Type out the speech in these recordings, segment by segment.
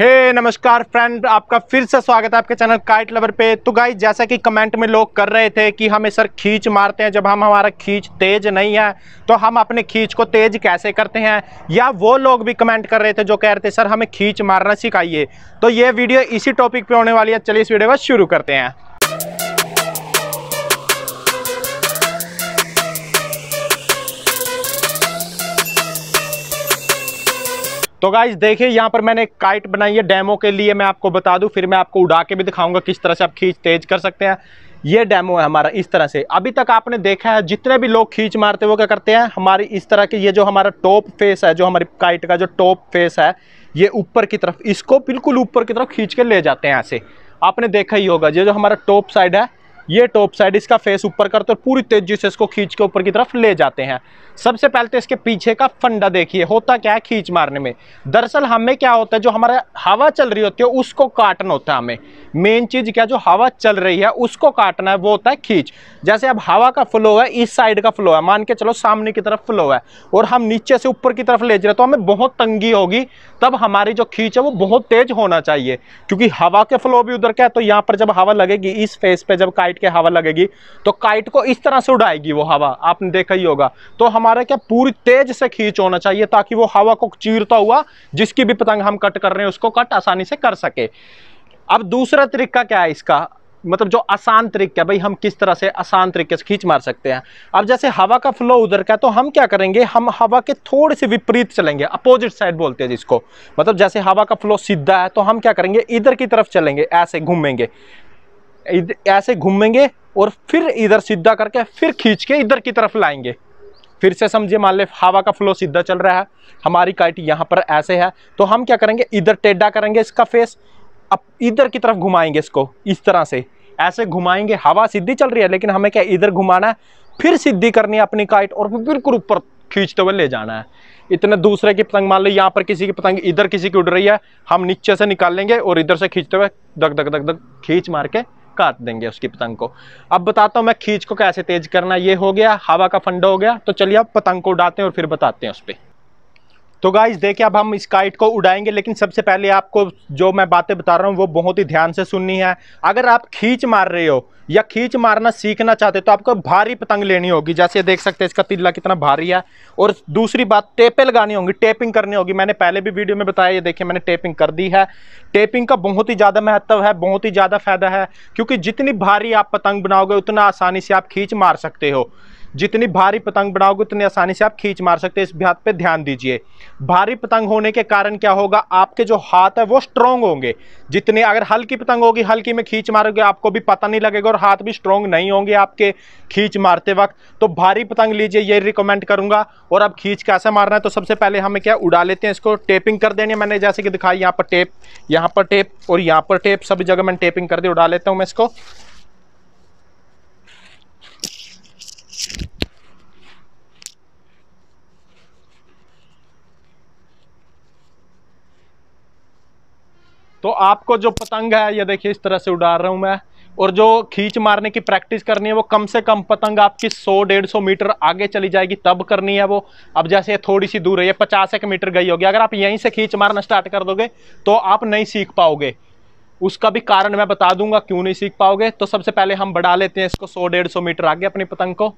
हे hey, नमस्कार friend आपका फिर से स्वागत है आपके चैनल काइट लवर पे तो गाई जैसा कि कमेंट में लोग कर रहे थे कि हमें सर खींच मारते हैं जब हम हमारा खींच तेज नहीं है तो हम अपने खींच को तेज कैसे करते हैं या वो लोग भी कमेंट कर रहे थे जो कह रहे थे सर हमें खींच मारना सिखाइए तो ये वीडियो इसी टॉपिक पर होने वाली है चलिए इस वीडियो को शुरू करते हैं तो गाइज देखिए यहाँ पर मैंने एक काइट बनाई है डैमो के लिए मैं आपको बता दूँ फिर मैं आपको उड़ा के भी दिखाऊंगा किस तरह से आप खींच तेज कर सकते हैं ये डैमो है हमारा इस तरह से अभी तक आपने देखा है जितने भी लोग खींच मारते वो क्या करते हैं हमारी इस तरह की ये जो हमारा टॉप फेस है जो हमारी काइट का जो टॉप फेस है ये ऊपर की तरफ इसको बिल्कुल ऊपर की तरफ खींच के ले जाते हैं ऐसे आपने देखा ही होगा ये जो हमारा टॉप साइड है ये टॉप साइड इसका फेस ऊपर करते और पूरी तेजी से इसको खींच के ऊपर की तरफ ले जाते हैं सबसे पहले तो इसके पीछे का फंडा देखिए होता क्या है खींच मारने में दरअसल हमें क्या होता है जो हमारा हवा चल रही होती है उसको काटना होता है हमें मेन चीज़ क्या जो हवा चल रही है उसको काटना है वो होता है खींच जैसे अब हवा का फ्लो है इस साइड का फ्लो है मान के चलो सामने की तरफ फ्लो है और हम नीचे से ऊपर की तरफ ले जा रहे तो हमें बहुत तंगी होगी तब हमारी जो खींच है वो बहुत तेज होना चाहिए क्योंकि हवा के फ्लो भी उधर का है तो यहाँ पर जब हवा लगेगी इस फेस पे जब काइट के हवा लगेगी तो काइट को इस तरह से उड़ाएगी वो हवा आपने देखा ही होगा तो हमारा क्या पूरी तेज से खींच होना चाहिए ताकि वो हवा को चीरता हुआ जिसकी भी पतंग हम कट कर रहे हैं उसको कट आसानी से कर सके अब दूसरा तरीका क्या है इसका मतलब जो आसान तरीका भाई हम किस तरह से आसान तरीके से खींच मार सकते हैं अब जैसे हवा का फ्लो उधर का है तो हम क्या करेंगे हम हवा के थोड़े से विपरीत चलेंगे अपोजिट साइड बोलते हैं जिसको मतलब जैसे हवा का फ्लो सीधा है तो हम क्या करेंगे इधर की तरफ चलेंगे ऐसे घूमेंगे ऐसे घूमेंगे और फिर इधर सीधा करके फिर खींच के इधर की तरफ लाएंगे फिर से समझिए मान ले हवा का फ्लो सीधा चल रहा है हमारी काइट यहाँ पर ऐसे है तो हम क्या करेंगे इधर टेढ़ा करेंगे इसका फेस अब इधर की तरफ घुमाएंगे इसको इस तरह से ऐसे घुमाएंगे हवा सीधी चल रही है लेकिन हमें क्या इधर घुमाना है फिर सीधी करनी है अपनी काइट और बिल्कुल ऊपर खींचते हुए ले जाना है इतने दूसरे की पतंग मान लो यहाँ पर किसी की पतंग इधर किसी की उड़ रही है हम नीचे से निकाल लेंगे और इधर से खींचते हुए धक धक धक धक खींच मार के काट देंगे उसकी पतंग को अब बताता हूँ मैं खींच को कैसे तेज करना ये हो गया हवा का फंडा हो गया तो चलिए अब पतंग को उड़ाते हैं और फिर बताते हैं उस पर तो गाइज देखिए अब हम इस काइट को उड़ाएंगे लेकिन सबसे पहले आपको जो मैं बातें बता रहा हूँ वो बहुत ही ध्यान से सुननी है अगर आप खींच मार रहे हो या खींच मारना सीखना चाहते हो तो आपको भारी पतंग लेनी होगी जैसे देख सकते हैं इसका तिल्ला कितना भारी है और दूसरी बात टेपें लगानी होंगी टेपिंग करनी होगी मैंने पहले भी वीडियो में बताया ये देखिए मैंने टेपिंग कर दी है टेपिंग का बहुत ही ज़्यादा महत्व है बहुत ही ज़्यादा फायदा है क्योंकि जितनी भारी आप पतंग बनाओगे उतना आसानी से आप खींच मार सकते हो जितनी भारी पतंग बनाओगे उतनी आसानी से आप खींच मार सकते हैं इस बात पे ध्यान दीजिए भारी पतंग होने के कारण क्या होगा आपके जो हाथ है वो स्ट्रोंग होंगे जितने अगर हल्की पतंग होगी हल्की में खींच मारोगे आपको भी पता नहीं लगेगा और हाथ भी स्ट्रोंग नहीं होंगे आपके खींच मारते वक्त तो भारी पतंग लीजिए ये रिकमेंड करूंगा और अब खींच कैसे मारना है तो सबसे पहले हमें क्या उड़ा लेते हैं इसको टेपिंग कर देनी है मैंने जैसे कि दिखाई यहाँ पर टेप यहाँ पर टेप और यहाँ पर टेप सभी जगह मैंने टेपिंग कर दी उड़ा लेता हूँ मैं इसको तो आपको जो पतंग है ये देखिए इस तरह से उड़ा रहा हूं मैं और जो खींच मारने की प्रैक्टिस करनी है वो कम से कम पतंग आपकी 100-150 मीटर आगे चली जाएगी तब करनी है वो अब जैसे थोड़ी सी दूर है ये पचास एक मीटर गई होगी अगर आप यहीं से खींच मारना स्टार्ट कर दोगे तो आप नहीं सीख पाओगे उसका भी कारण मैं बता दूंगा क्यों नहीं सीख पाओगे तो सबसे पहले हम बढ़ा लेते हैं इसको सौ डेढ़ मीटर आगे अपनी पतंग को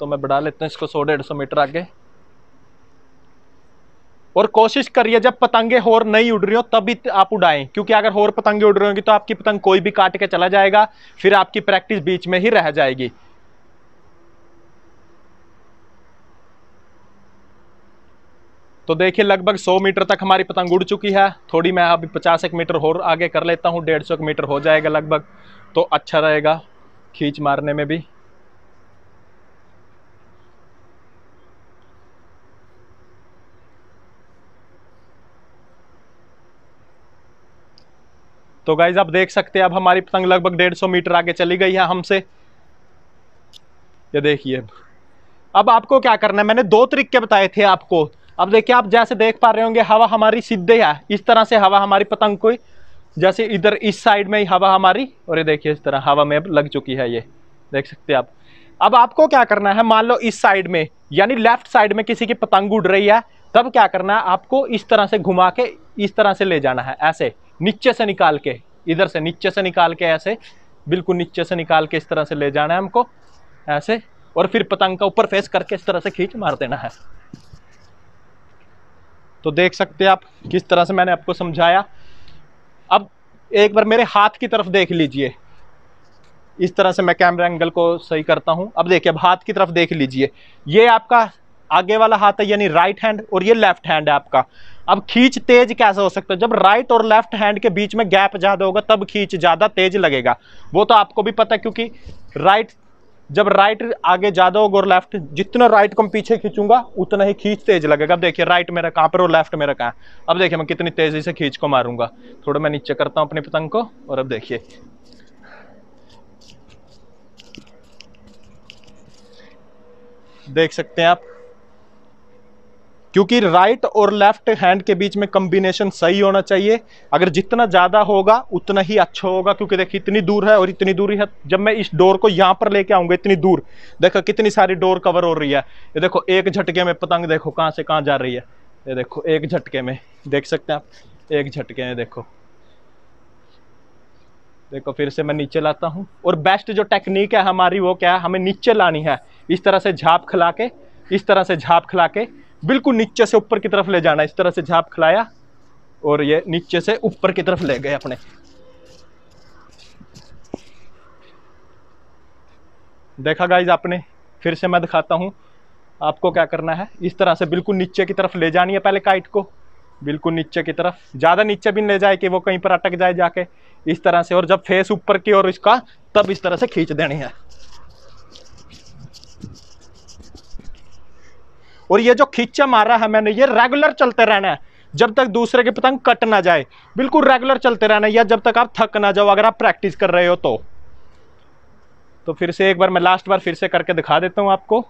तो मैं बढ़ा लेते हैं इसको सौ डेढ़ मीटर आगे और कोशिश करिए जब पतंगे होर नहीं उड़ रही हो तभी आप उड़ाएं क्योंकि अगर होर पतंगे उड़ रही होंगी तो आपकी पतंग कोई भी काट के चला जाएगा फिर आपकी प्रैक्टिस बीच में ही रह जाएगी तो देखिए लगभग 100 मीटर तक हमारी पतंग उड़ चुकी है थोड़ी मैं अभी पचास एक मीटर होर आगे कर लेता हूँ डेढ़ सौ मीटर हो जाएगा लगभग तो अच्छा रहेगा खींच मारने में भी तो गाइज आप देख सकते हैं अब हमारी पतंग लगभग डेढ़ सौ मीटर आगे चली गई है हमसे ये देखिए अब आपको क्या करना है मैंने दो तरीके बताए थे आपको अब देखिए आप जैसे देख पा रहे होंगे हवा हमारी सीधे है इस तरह से हवा हमारी पतंग को जैसे इधर इस साइड में ही हवा हमारी और ये देखिए इस तरह हवा में अब लग चुकी है ये देख सकते आप अब आपको क्या करना है मान लो इस साइड में यानी लेफ्ट साइड में किसी की पतंग उड़ रही है तब क्या करना है आपको इस तरह से घुमा के इस तरह से ले जाना है ऐसे नीचे से निकाल के इधर से नीचे से निकाल के ऐसे बिल्कुल नीचे से निकाल के इस तरह से ले जाना है हमको ऐसे और फिर पतंग का ऊपर फेस करके इस तरह से खींच मार देना है तो देख सकते हैं आप किस तरह से मैंने आपको समझाया अब एक बार मेरे हाथ की तरफ देख लीजिए इस तरह से मैं कैमरा एंगल को सही करता हूं अब देखिए अब हाथ की तरफ देख लीजिए ये आपका आगे वाला हाथ है यानी राइट हैंड और ये लेफ्ट हैंड है आपका अब खींच तेज कैसे हो सकता है जब राइट और लेफ्ट हैंड के बीच में गैप ज़्यादा होगा तब खींच ज़्यादा तेज लगेगा वो तो आपको भी पता है क्योंकि राइट जब राइट आगे ज़्यादा होगा और लेफ्ट जितना राइट को पीछे खींचूंगा उतना ही खींच तेज लगेगा अब देखिए राइट मेरा कहाँ पर और लेफ्ट मेरा कहाँ अब देखिए मैं कितनी तेज़ी से खींच को मारूंगा थोड़ा मैं नीचे करता हूँ अपने पतंग को और अब देखिए देख सकते हैं आप क्योंकि राइट और लेफ्ट हैंड के बीच में कम्बिनेशन सही होना चाहिए अगर जितना ज़्यादा होगा उतना ही अच्छा होगा क्योंकि देखिए इतनी दूर है और इतनी दूरी है जब मैं इस डोर को यहाँ पर लेके आऊँगा इतनी दूर देखो कितनी सारी डोर कवर हो रही है ये देखो एक झटके में पतंग देखो कहाँ से कहाँ जा रही है ये देखो एक झटके में देख सकते हैं आप एक झटके में देखो देखो फिर से मैं नीचे लाता हूँ और बेस्ट जो टेक्निक है हमारी वो क्या है हमें नीचे लानी है इस तरह से झाप खिला के इस तरह से झाप खिला के बिल्कुल नीचे से ऊपर की तरफ ले जाना इस तरह से झाप खिलाया और ये नीचे से ऊपर की तरफ ले गए अपने देखा गाइज आपने फिर से मैं दिखाता हूँ आपको क्या करना है इस तरह से बिल्कुल नीचे की तरफ ले जानी है पहले काइट को बिल्कुल नीचे की तरफ ज़्यादा नीचे भी ले जाए कि वो कहीं पर अटक जाए जाके इस तरह से और जब फेस ऊपर की और इसका तब इस तरह से खींच देनी है और ये जो खींचा मारा है मैंने ये रेगुलर चलते रहना है जब तक दूसरे के पतंग कट ना जाए बिल्कुल रेगुलर चलते रहना है या जब तक आप थक ना जाओ अगर आप प्रैक्टिस कर रहे हो तो तो फिर से एक बार मैं लास्ट बार फिर से करके दिखा देता हूं आपको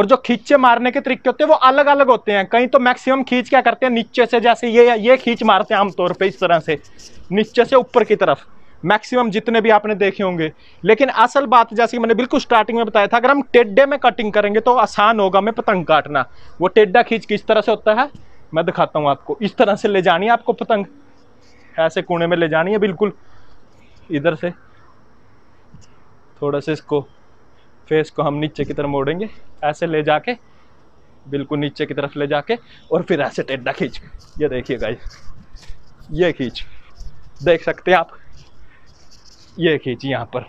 और जो खींचे मारने के तरीके होते हैं वो अलग अलग होते हैं कहीं तो मैक्सिमम खींच क्या करते हैं नीचे से जैसे ये ये खींच मारते हैं आमतौर पे इस तरह से नीचे से ऊपर की तरफ मैक्सिमम जितने भी आपने देखे होंगे लेकिन असल बात जैसे कि मैंने बिल्कुल स्टार्टिंग में बताया था अगर हम टेड्डे में कटिंग करेंगे तो आसान होगा हमें पतंग काटना वो टेड्डा खींच किस तरह से होता है मैं दिखाता हूँ आपको इस तरह से ले जानी है आपको पतंग ऐसे कोने में ले जानी है बिल्कुल इधर से थोड़ा सा इसको फेस को हम नीचे की तरफ मोड़ेंगे ऐसे ले जाके बिल्कुल नीचे की तरफ ले जाके और फिर ऐसे टेड्डा खींच ये देखिए गाइस ये खींच देख सकते हैं आप ये खींची यहाँ पर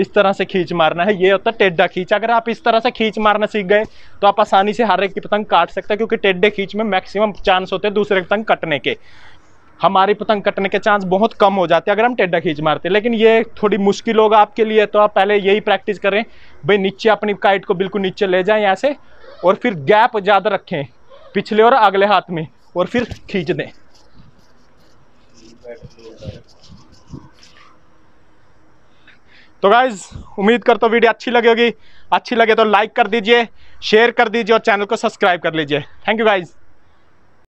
इस तरह से खींच मारना है ये होता है टेड्डा खींच अगर आप इस तरह से खींच मारना सीख गए तो आप आसानी से हर एक की पतंग काट सकते हैं क्योंकि टेड्डे खींच में मैक्सिमम चांस होते हैं दूसरे पतंग कटने के हमारी पतंग कटने के चांस बहुत कम हो जाते हैं अगर हम टेड्डा खींच मारते हैं लेकिन ये थोड़ी मुश्किल होगा आपके लिए तो आप पहले यही प्रैक्टिस करें भाई नीचे अपनी काइट को बिल्कुल नीचे ले जाएं यहाँ से और फिर गैप ज़्यादा रखें पिछले और अगले हाथ में और फिर खींच दें तो गाइज उम्मीद कर तो वीडियो अच्छी लगेगी अच्छी लगे तो लाइक कर दीजिए शेयर कर दीजिए और चैनल को सब्सक्राइब कर लीजिए थैंक यू गाइज़